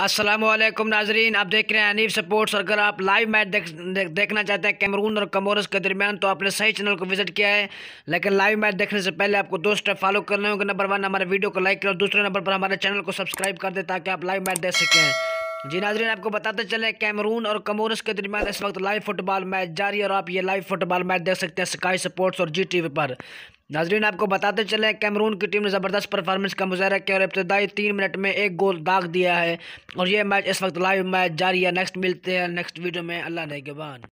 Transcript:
असलम नाजरीन आप देख रहे हैं अनिफ स्पोर्ट्स अगर आप लाइव मैच देख, देख, देखना चाहते हैं कैमरून और कमोरस के दरमियान तो आपने सही चैनल को विजिट किया है लेकिन लाइव मैच देखने से पहले आपको दो स्टेप फॉलो करने होंगे नंबर वन हमारे वीडियो को लाइक करें दूसरे नंबर पर हमारे चैनल को सब्सक्राइब कर दें ताकि आप लाइव मैच देख सकें जी नाजरीन आपको बताते चले कैमरून और कमोरस के दरमियान इस वक्त लाइव फुटबॉल मैच जारी और आप ये लाइव फुटबॉल मैच देख सकते हैं स्काई स्पोर्ट्स और जी टी वी पर नाजरीन आपको बताते चले कैमरून की टीम ने ज़बरदस्त परफॉर्मेंस का मुजाहरा किया और इब्तदाई तीन मिनट में एक गोल दाग दिया है और यह मैच इस वक्त लाइव मैच जारी है नेक्स्ट मिलते हैं नेक्स्ट वीडियो में अल्लाह नगेबान